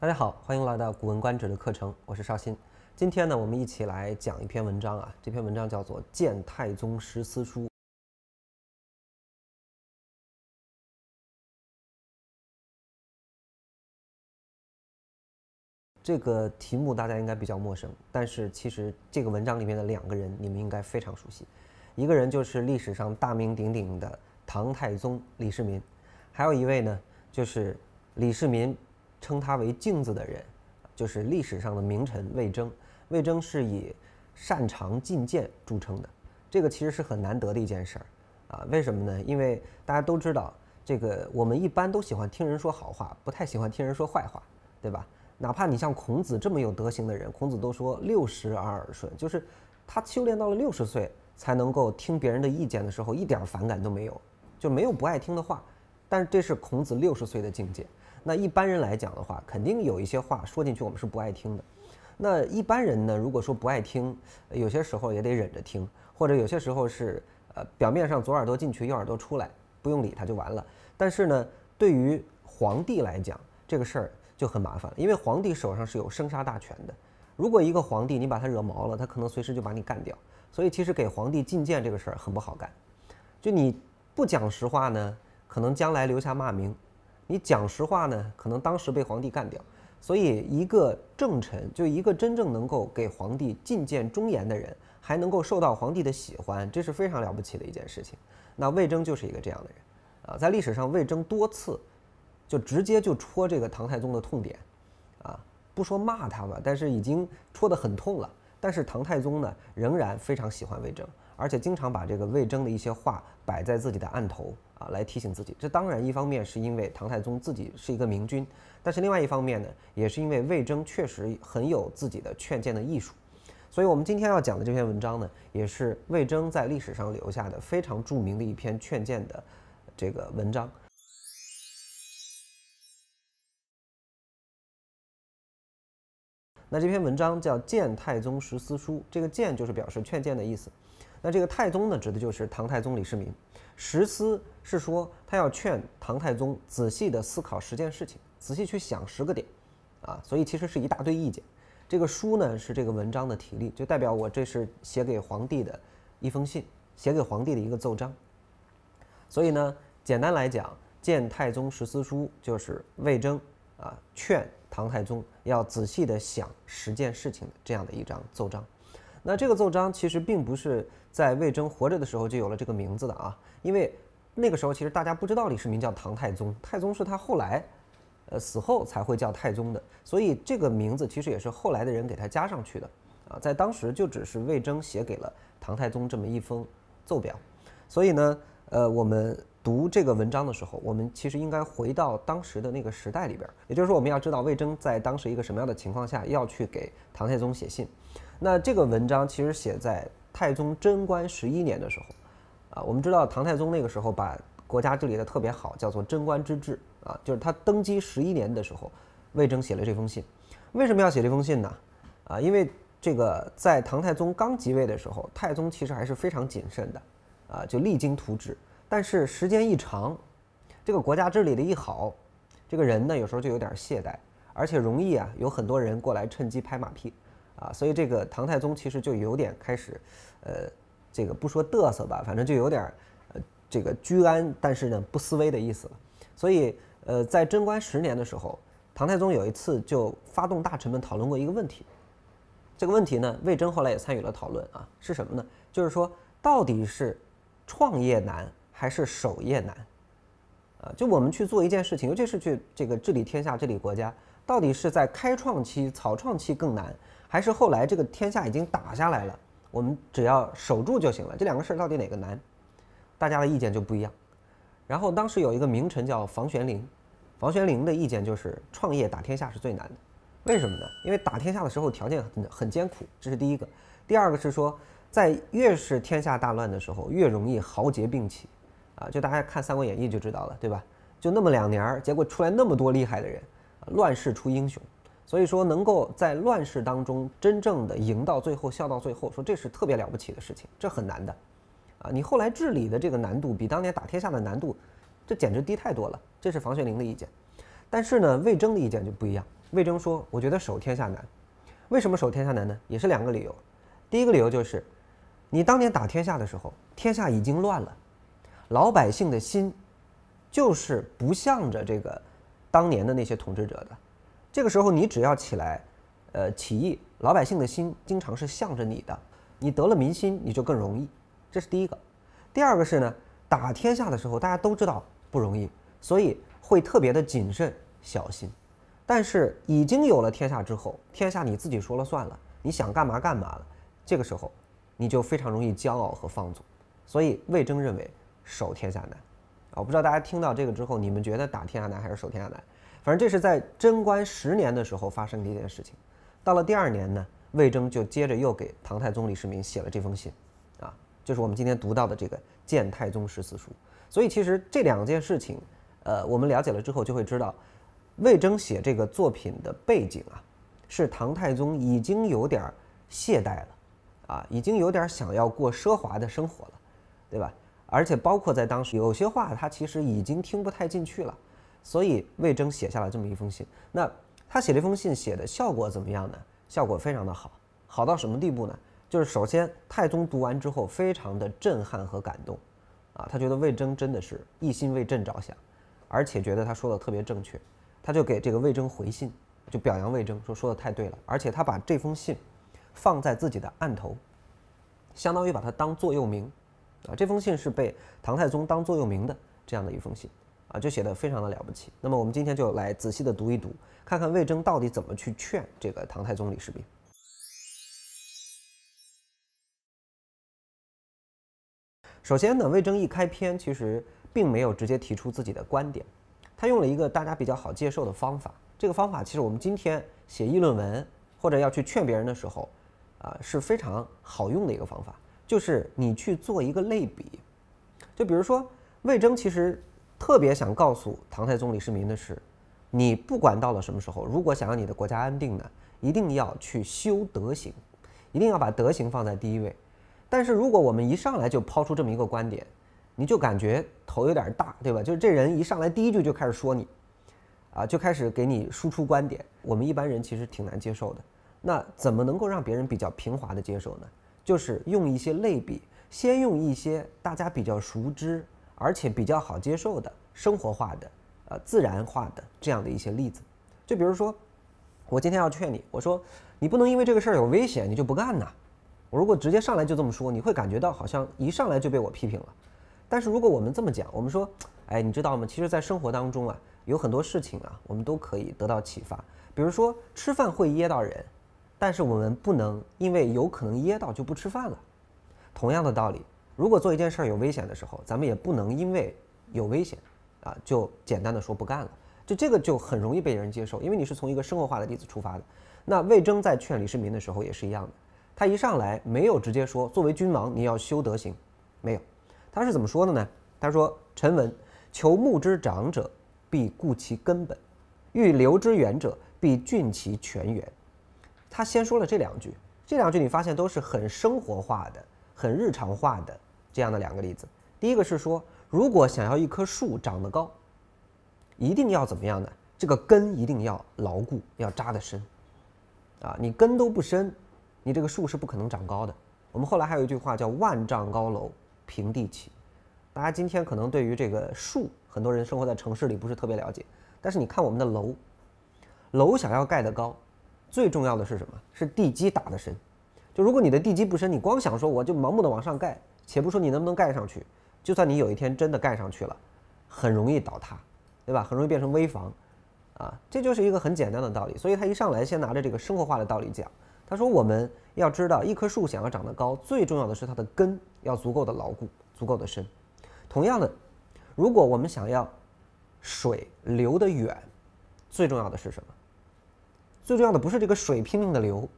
大家好，欢迎来到《古文观止》的课程，我是邵鑫。今天呢，我们一起来讲一篇文章啊，这篇文章叫做《谏太宗十思书》。这个题目大家应该比较陌生，但是其实这个文章里面的两个人，你们应该非常熟悉。一个人就是历史上大名鼎鼎的唐太宗李世民，还有一位呢，就是李世民。称他为镜子的人，就是历史上的名臣魏征。魏征是以擅长进谏著称的，这个其实是很难得的一件事儿啊。为什么呢？因为大家都知道，这个我们一般都喜欢听人说好话，不太喜欢听人说坏话，对吧？哪怕你像孔子这么有德行的人，孔子都说六十而耳顺，就是他修炼到了六十岁才能够听别人的意见的时候，一点反感都没有，就没有不爱听的话。但是这是孔子六十岁的境界。那一般人来讲的话，肯定有一些话说进去我们是不爱听的。那一般人呢，如果说不爱听，有些时候也得忍着听，或者有些时候是呃表面上左耳朵进去右耳朵出来，不用理他就完了。但是呢，对于皇帝来讲，这个事儿就很麻烦，因为皇帝手上是有生杀大权的。如果一个皇帝你把他惹毛了，他可能随时就把你干掉。所以其实给皇帝觐见这个事儿很不好干，就你不讲实话呢，可能将来留下骂名。你讲实话呢，可能当时被皇帝干掉，所以一个正臣，就一个真正能够给皇帝进谏忠言的人，还能够受到皇帝的喜欢，这是非常了不起的一件事情。那魏征就是一个这样的人，啊，在历史上魏征多次就直接就戳这个唐太宗的痛点，啊，不说骂他吧，但是已经戳得很痛了。但是唐太宗呢，仍然非常喜欢魏征，而且经常把这个魏征的一些话摆在自己的案头。啊，来提醒自己。这当然一方面是因为唐太宗自己是一个明君，但是另外一方面呢，也是因为魏征确实很有自己的劝谏的艺术。所以，我们今天要讲的这篇文章呢，也是魏征在历史上留下的非常著名的一篇劝谏的这个文章。那这篇文章叫《谏太宗十思书》，这个“谏”就是表示劝谏的意思。那这个太宗呢，指的就是唐太宗李世民。十思是说他要劝唐太宗仔细的思考十件事情，仔细去想十个点，啊，所以其实是一大堆意见。这个书呢，是这个文章的题例，就代表我这是写给皇帝的一封信，写给皇帝的一个奏章。所以呢，简单来讲，《谏太宗十思书》就是魏征啊劝唐太宗要仔细的想十件事情的这样的一张奏章。那这个奏章其实并不是在魏征活着的时候就有了这个名字的啊，因为那个时候其实大家不知道李世民叫唐太宗，太宗是他后来，呃，死后才会叫太宗的，所以这个名字其实也是后来的人给他加上去的，啊，在当时就只是魏征写给了唐太宗这么一封奏表，所以呢，呃，我们。读这个文章的时候，我们其实应该回到当时的那个时代里边儿，也就是说，我们要知道魏征在当时一个什么样的情况下要去给唐太宗写信。那这个文章其实写在太宗贞观十一年的时候，啊，我们知道唐太宗那个时候把国家治理的特别好，叫做贞观之治，啊，就是他登基十一年的时候，魏征写了这封信。为什么要写这封信呢？啊，因为这个在唐太宗刚即位的时候，太宗其实还是非常谨慎的，啊，就励精图治。但是时间一长，这个国家治理的一好，这个人呢有时候就有点懈怠，而且容易啊有很多人过来趁机拍马屁，啊，所以这个唐太宗其实就有点开始，呃，这个不说嘚瑟吧，反正就有点，呃，这个居安，但是呢不思危的意思了。所以，呃，在贞观十年的时候，唐太宗有一次就发动大臣们讨论过一个问题，这个问题呢，魏征后来也参与了讨论啊，是什么呢？就是说到底是创业难。还是守业难，啊，就我们去做一件事情，尤其是去这个治理天下、治理国家，到底是在开创期、草创期更难，还是后来这个天下已经打下来了，我们只要守住就行了？这两个事儿到底哪个难？大家的意见就不一样。然后当时有一个名臣叫房玄龄，房玄龄的意见就是创业打天下是最难的。为什么呢？因为打天下的时候条件很艰苦，这是第一个。第二个是说，在越是天下大乱的时候，越容易豪杰并起。啊，就大家看《三国演义》就知道了，对吧？就那么两年儿，结果出来那么多厉害的人，乱世出英雄，所以说能够在乱世当中真正的赢到最后、笑到最后，说这是特别了不起的事情，这很难的，啊，你后来治理的这个难度比当年打天下的难度，这简直低太多了。这是房玄龄的意见，但是呢，魏征的意见就不一样。魏征说：“我觉得守天下难。为什么守天下难呢？也是两个理由。第一个理由就是，你当年打天下的时候，天下已经乱了。”老百姓的心，就是不向着这个当年的那些统治者的。这个时候，你只要起来，呃，起义，老百姓的心经常是向着你的。你得了民心，你就更容易。这是第一个。第二个是呢，打天下的时候，大家都知道不容易，所以会特别的谨慎小心。但是已经有了天下之后，天下你自己说了算了，你想干嘛干嘛了。这个时候，你就非常容易骄傲和放纵。所以魏征认为。守天下难，啊，我不知道大家听到这个之后，你们觉得打天下难还是守天下难？反正这是在贞观十年的时候发生的一件事情。到了第二年呢，魏征就接着又给唐太宗李世民写了这封信，啊，就是我们今天读到的这个《谏太宗十四书》。所以其实这两件事情，呃，我们了解了之后就会知道，魏征写这个作品的背景啊，是唐太宗已经有点懈怠了，啊，已经有点想要过奢华的生活了，对吧？而且包括在当时，有些话他其实已经听不太进去了，所以魏征写下了这么一封信。那他写这封信写的效果怎么样呢？效果非常的好，好到什么地步呢？就是首先太宗读完之后，非常的震撼和感动，啊，他觉得魏征真的是一心为朕着想，而且觉得他说的特别正确，他就给这个魏征回信，就表扬魏征说说的太对了，而且他把这封信放在自己的案头，相当于把它当座右铭。啊，这封信是被唐太宗当座右铭的这样的一封信，啊，就写的非常的了不起。那么我们今天就来仔细的读一读，看看魏征到底怎么去劝这个唐太宗李世民。首先呢，魏征一开篇其实并没有直接提出自己的观点，他用了一个大家比较好接受的方法。这个方法其实我们今天写议论文或者要去劝别人的时候，啊，是非常好用的一个方法。就是你去做一个类比，就比如说魏征其实特别想告诉唐太宗李世民的是，你不管到了什么时候，如果想要你的国家安定呢，一定要去修德行，一定要把德行放在第一位。但是如果我们一上来就抛出这么一个观点，你就感觉头有点大，对吧？就是这人一上来第一句就开始说你，啊，就开始给你输出观点，我们一般人其实挺难接受的。那怎么能够让别人比较平滑的接受呢？就是用一些类比，先用一些大家比较熟知而且比较好接受的生活化的、呃自然化的这样的一些例子，就比如说，我今天要劝你，我说你不能因为这个事儿有危险，你就不干呐。我如果直接上来就这么说，你会感觉到好像一上来就被我批评了。但是如果我们这么讲，我们说，哎，你知道吗？其实，在生活当中啊，有很多事情啊，我们都可以得到启发。比如说，吃饭会噎到人。但是我们不能因为有可能噎到就不吃饭了，同样的道理，如果做一件事儿有危险的时候，咱们也不能因为有危险，啊，就简单的说不干了，就这个就很容易被人接受，因为你是从一个生活化的例子出发的。那魏征在劝李世民的时候也是一样的，他一上来没有直接说作为君王你要修德行，没有，他是怎么说的呢？他说：“臣闻求木之长者，必固其根本；欲流之远者，必浚其泉源。”他先说了这两句，这两句你发现都是很生活化的、很日常化的这样的两个例子。第一个是说，如果想要一棵树长得高，一定要怎么样呢？这个根一定要牢固，要扎得深。啊，你根都不深，你这个树是不可能长高的。我们后来还有一句话叫“万丈高楼平地起”，大家今天可能对于这个树，很多人生活在城市里不是特别了解。但是你看我们的楼，楼想要盖得高。最重要的是什么？是地基打的深。就如果你的地基不深，你光想说我就盲目的往上盖，且不说你能不能盖上去，就算你有一天真的盖上去了，很容易倒塌，对吧？很容易变成危房，啊，这就是一个很简单的道理。所以他一上来先拿着这个生活化的道理讲，他说我们要知道一棵树想要长得高，最重要的是它的根要足够的牢固、足够的深。同样的，如果我们想要水流得远，最重要的是什么？最重要的不是这个水拼命的流，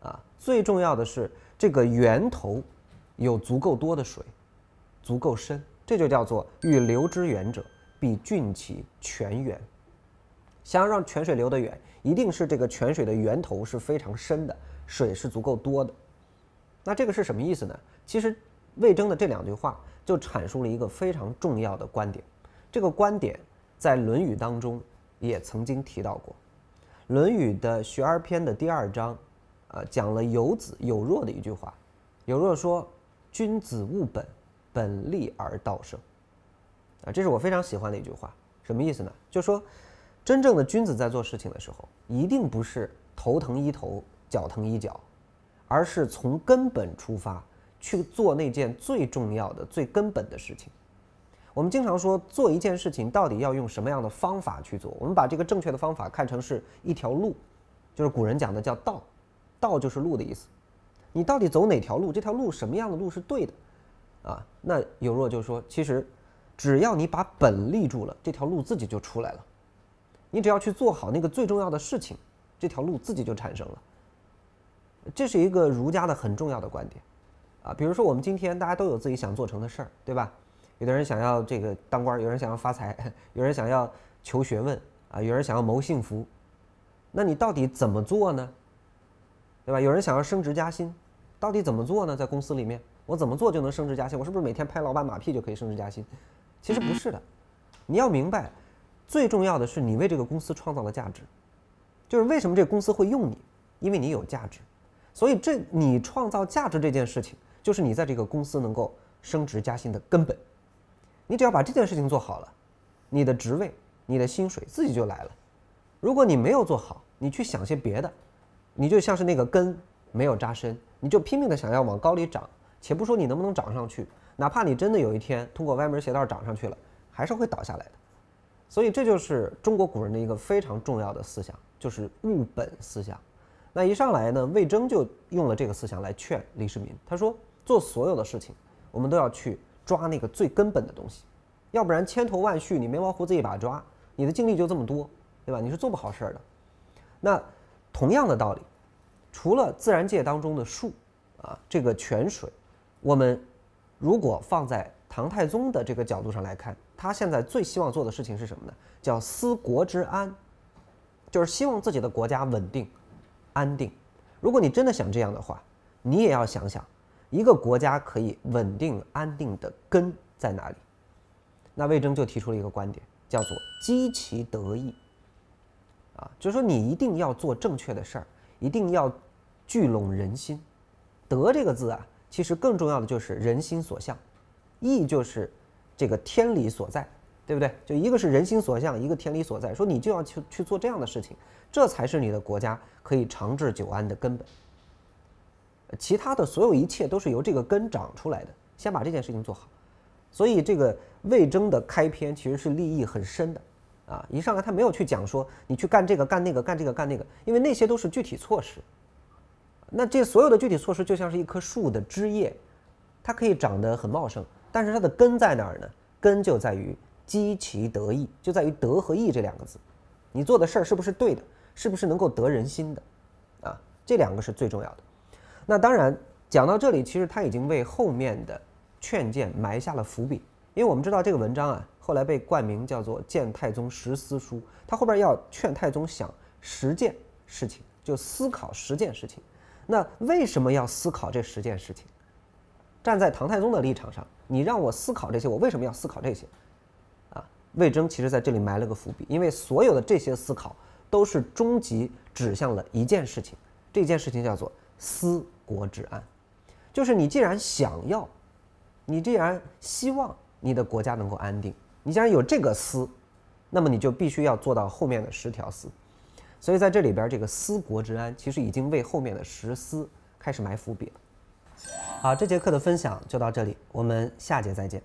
啊，最重要的是这个源头有足够多的水，足够深，这就叫做欲流之远者，必浚其泉源。想要让泉水流得远，一定是这个泉水的源头是非常深的，水是足够多的。那这个是什么意思呢？其实魏征的这两句话就阐述了一个非常重要的观点，这个观点在《论语》当中也曾经提到过。《论语》的《学而》篇的第二章，啊，讲了有子有若的一句话，有若说：“君子务本，本立而道生。”啊，这是我非常喜欢的一句话。什么意思呢？就说，真正的君子在做事情的时候，一定不是头疼医头、脚疼医脚，而是从根本出发去做那件最重要的、最根本的事情。我们经常说，做一件事情到底要用什么样的方法去做？我们把这个正确的方法看成是一条路，就是古人讲的叫“道”，“道”就是路的意思。你到底走哪条路？这条路什么样的路是对的？啊，那有若就说，其实只要你把本立住了，这条路自己就出来了。你只要去做好那个最重要的事情，这条路自己就产生了。这是一个儒家的很重要的观点，啊，比如说我们今天大家都有自己想做成的事儿，对吧？有的人想要这个当官，有人想要发财，有人想要求学问啊，有人想要谋幸福，那你到底怎么做呢？对吧？有人想要升职加薪，到底怎么做呢？在公司里面，我怎么做就能升职加薪？我是不是每天拍老板马屁就可以升职加薪？其实不是的，你要明白，最重要的是你为这个公司创造了价值，就是为什么这公司会用你，因为你有价值。所以这你创造价值这件事情，就是你在这个公司能够升职加薪的根本。你只要把这件事情做好了，你的职位、你的薪水自己就来了。如果你没有做好，你去想些别的，你就像是那个根没有扎深，你就拼命的想要往高里长。且不说你能不能长上去，哪怕你真的有一天通过歪门邪道长上去了，还是会倒下来的。所以这就是中国古人的一个非常重要的思想，就是务本思想。那一上来呢，魏征就用了这个思想来劝李世民，他说：做所有的事情，我们都要去。抓那个最根本的东西，要不然千头万绪，你眉毛胡子一把抓，你的精力就这么多，对吧？你是做不好事儿的。那同样的道理，除了自然界当中的树，啊，这个泉水，我们如果放在唐太宗的这个角度上来看，他现在最希望做的事情是什么呢？叫思国之安，就是希望自己的国家稳定、安定。如果你真的想这样的话，你也要想想。一个国家可以稳定安定的根在哪里？那魏征就提出了一个观点，叫做积其德意。啊，就是说你一定要做正确的事儿，一定要聚拢人心。德这个字啊，其实更重要的就是人心所向，义就是这个天理所在，对不对？就一个是人心所向，一个天理所在，说你就要去去做这样的事情，这才是你的国家可以长治久安的根本。其他的所有一切都是由这个根长出来的，先把这件事情做好。所以这个魏征的开篇其实是立意很深的，啊，一上来他没有去讲说你去干这个干那个干这个干那个，因为那些都是具体措施。那这所有的具体措施就像是一棵树的枝叶，它可以长得很茂盛，但是它的根在哪儿呢？根就在于积其得意，就在于德和义这两个字。你做的事儿是不是对的？是不是能够得人心的？啊，这两个是最重要的。那当然，讲到这里，其实他已经为后面的劝谏埋下了伏笔。因为我们知道这个文章啊，后来被冠名叫做《谏太宗十思书》。他后边要劝太宗想十件事情，就思考十件事情。那为什么要思考这十件事情？站在唐太宗的立场上，你让我思考这些，我为什么要思考这些？啊，魏征其实在这里埋了个伏笔，因为所有的这些思考都是终极指向了一件事情，这件事情叫做思。国之安，就是你既然想要，你既然希望你的国家能够安定，你既然有这个思，那么你就必须要做到后面的十条思。所以在这里边，这个思国之安其实已经为后面的十思开始埋伏笔了。好，这节课的分享就到这里，我们下节再见。